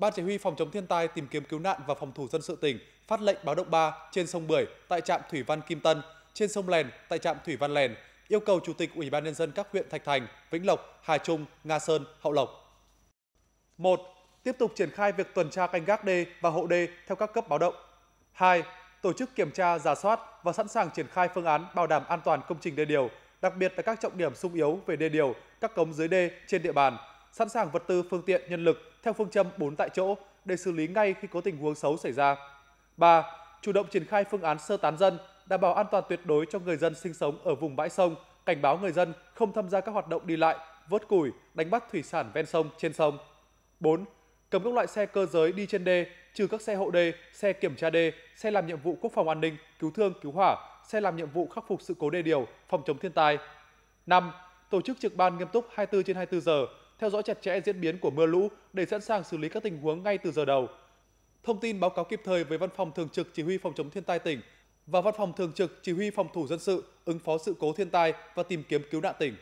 Ban Chỉ huy Phòng chống thiên tai tìm kiếm cứu nạn và phòng thủ dân sự tỉnh phát lệnh báo động 3 trên sông Bưởi tại trạm Thủy Văn Kim Tân, trên sông Lèn tại trạm Thủy Văn Lèn, yêu cầu Chủ tịch Ủy ban Nhân dân các huyện Thạch Thành, Vĩnh Lộc, Hà Trung, Nga Sơn, Hậu Lộc. 1. Tiếp tục triển khai việc tuần tra canh gác đê và hộ đê theo các cấp báo động. 2. Tổ chức kiểm tra, giả soát và sẵn sàng triển khai phương án bảo đảm an toàn công trình đê điều, đặc biệt là các trọng điểm sung yếu về đê điều, các cống dưới đê trên địa bàn – sẵn sàng vật tư, phương tiện, nhân lực theo phương châm 4 tại chỗ để xử lý ngay khi có tình huống xấu xảy ra. 3. Chủ động triển khai phương án sơ tán dân, đảm bảo an toàn tuyệt đối cho người dân sinh sống ở vùng bãi sông, cảnh báo người dân không tham gia các hoạt động đi lại, vớt củi, đánh bắt thủy sản ven sông, trên sông. 4. Cấm các loại xe cơ giới đi trên đê, trừ các xe hộ đê, xe kiểm tra đê, xe làm nhiệm vụ quốc phòng an ninh, cứu thương, cứu hỏa, xe làm nhiệm vụ khắc phục sự cố đê điều, phòng chống thiên tai. 5. Tổ chức trực ban nghiêm túc 24 trên 24 giờ, theo dõi chặt chẽ diễn biến của mưa lũ để sẵn sàng xử lý các tình huống ngay từ giờ đầu. Thông tin báo cáo kịp thời với Văn phòng Thường trực Chỉ huy Phòng chống thiên tai tỉnh và Văn phòng Thường trực Chỉ huy Phòng thủ dân sự ứng phó sự cố thiên tai và tìm kiếm cứu nạn tỉnh.